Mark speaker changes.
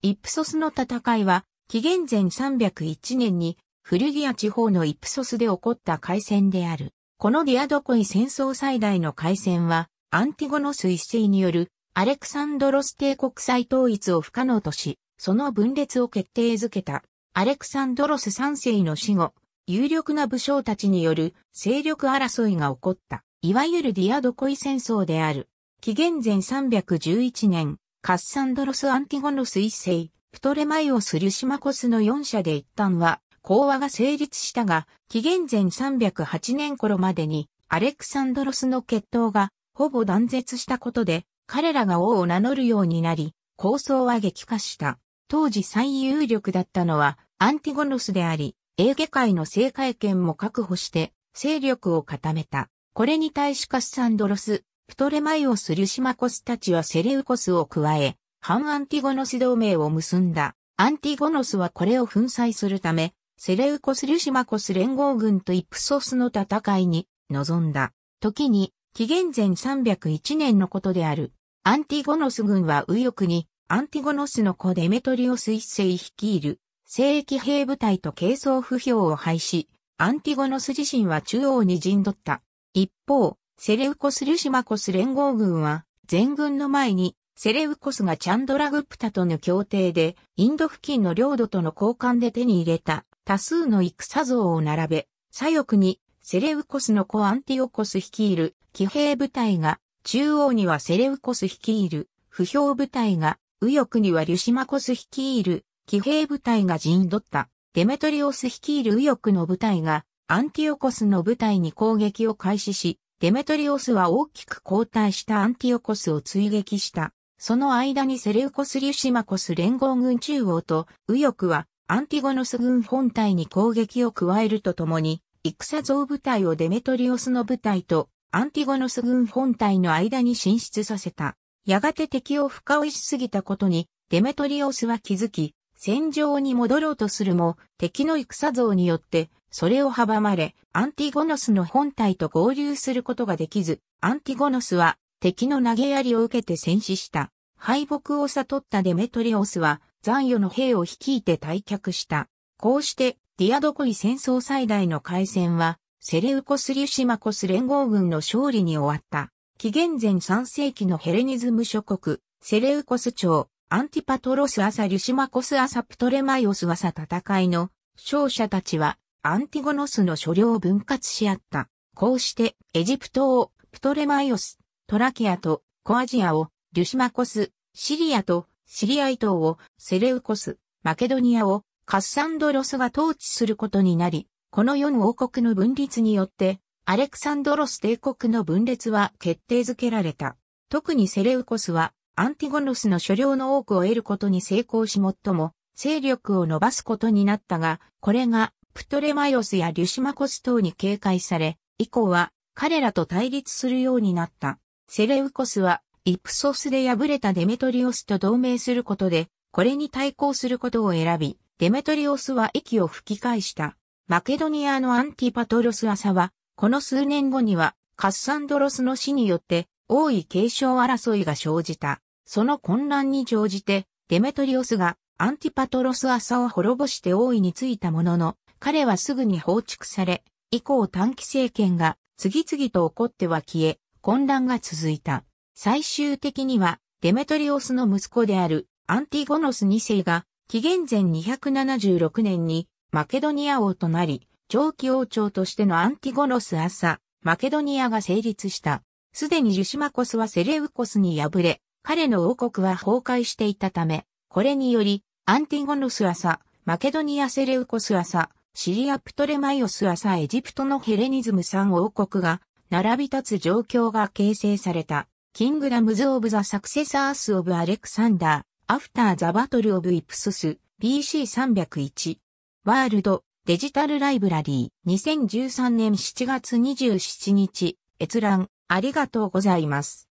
Speaker 1: イプソスの戦いは、紀元前301年に、フルギア地方のイプソスで起こった海戦である。このディアドコイ戦争最大の海戦は、アンティゴノス一世によるアレクサンドロス帝国際統一を不可能とし、その分裂を決定づけた。アレクサンドロス三世の死後、有力な武将たちによる勢力争いが起こった。いわゆるディアドコイ戦争である。紀元前311年、カッサンドロス・アンティゴノス一世、プトレマイオス・リュシマコスの4社で一旦は、講和が成立したが、紀元前308年頃までに、アレクサンドロスの決闘が、ほぼ断絶したことで、彼らが王を名乗るようになり、構想は激化した。当時最有力だったのは、アンティゴノスであり、エーゲ海の政界権も確保して、勢力を固めた。これに対しカッサンドロス、プトレマイオス・リュシマコスたちはセレウコスを加え、反アンティゴノス同盟を結んだ。アンティゴノスはこれを粉砕するため、セレウコス・リュシマコス連合軍とイプソスの戦いに臨んだ。時に、紀元前301年のことである。アンティゴノス軍は右翼に、アンティゴノスの子デメトリオス一世率いる、聖域兵部隊と軽装不評を廃し、アンティゴノス自身は中央に陣取った。一方、セレウコス・リュシマコス連合軍は、全軍の前に、セレウコスがチャンドラグプタとの協定で、インド付近の領土との交換で手に入れた多数の戦像を並べ、左翼にセレウコスの子アンティオコス率いる騎兵部隊が、中央にはセレウコス率いる不評部隊が、右翼にはリュシマコス率いる騎兵部隊が陣取った。デメトリオス率いる右翼の部隊が、アンティオコスの部隊に攻撃を開始し、デメトリオスは大きく後退したアンティオコスを追撃した。その間にセレウコス・リュシマコス連合軍中央と右翼はアンティゴノス軍本体に攻撃を加えるとともに、戦増部隊をデメトリオスの部隊とアンティゴノス軍本体の間に進出させた。やがて敵を深追いしすぎたことに、デメトリオスは気づき、戦場に戻ろうとするも、敵の戦像によって、それを阻まれ、アンティゴノスの本体と合流することができず、アンティゴノスは敵の投げ槍を受けて戦死した。敗北を悟ったデメトリオスは残余の兵を率いて退却した。こうして、ディアドコイ戦争最大の海戦は、セレウコス・リュシマコス連合軍の勝利に終わった。紀元前3世紀のヘレニズム諸国、セレウコス朝、アンティパトロス朝リュシマコス朝プトレマイオス朝戦いの勝者たちはアンティゴノスの所領を分割し合った。こうしてエジプトをプトレマイオス、トラキアとコアジアをリュシマコス、シリアとシリアイ島をセレウコス、マケドニアをカッサンドロスが統治することになり、この4王国の分立によってアレクサンドロス帝国の分裂は決定づけられた。特にセレウコスはアンティゴノスの所領の多くを得ることに成功し最も勢力を伸ばすことになったが、これがプトレマイオスやリュシマコス等に警戒され、以降は彼らと対立するようになった。セレウコスはイプソスで敗れたデメトリオスと同盟することで、これに対抗することを選び、デメトリオスは息を吹き返した。マケドニアのアンティパトロス朝は、この数年後にはカッサンドロスの死によって、王位継承争いが生じた。その混乱に乗じて、デメトリオスがアンティパトロス朝を滅ぼして王位についたものの、彼はすぐに放逐され、以降短期政権が次々と起こっては消え、混乱が続いた。最終的には、デメトリオスの息子であるアンティゴノス2世が、紀元前276年にマケドニア王となり、長期王朝としてのアンティゴノス朝、マケドニアが成立した。すでにジュシマコスはセレウコスに敗れ、彼の王国は崩壊していたため、これにより、アンティゴノス朝、マケドニアセレウコス朝、シリアプトレマイオス朝エジプトのヘレニズム3王国が並び立つ状況が形成された。キングダムズ・オブ・ザ・サクセサース・オブ・アレクサンダー、アフター・ザ・バトル・オブ・イプスス、BC301。ワールド、デジタル・ライブラリー、2013年7月27日、閲覧、ありがとうございます。